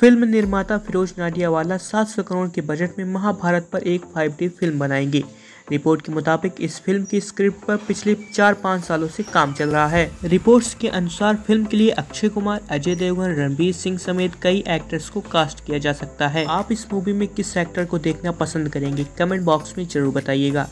film निर्माता फिरोज नाडियावाला 700 करोड़ के budget में महाभारत पर एक फाइव डी फिल्म बनाएंगे रिपोर्ट के मुताबिक इस फिल्म की स्क्रिप्ट पर पिछले चार पाँच सालों से काम चल रहा है रिपोर्ट्स के अनुसार फिल्म के लिए अक्षय कुमार अजय देवगन रणबीर सिंह समेत कई एक्टर्स को कास्ट किया जा सकता है आप इस मूवी में किस एक्टर को देखना पसंद करेंगे कमेंट बॉक्स में जरूर बताइएगा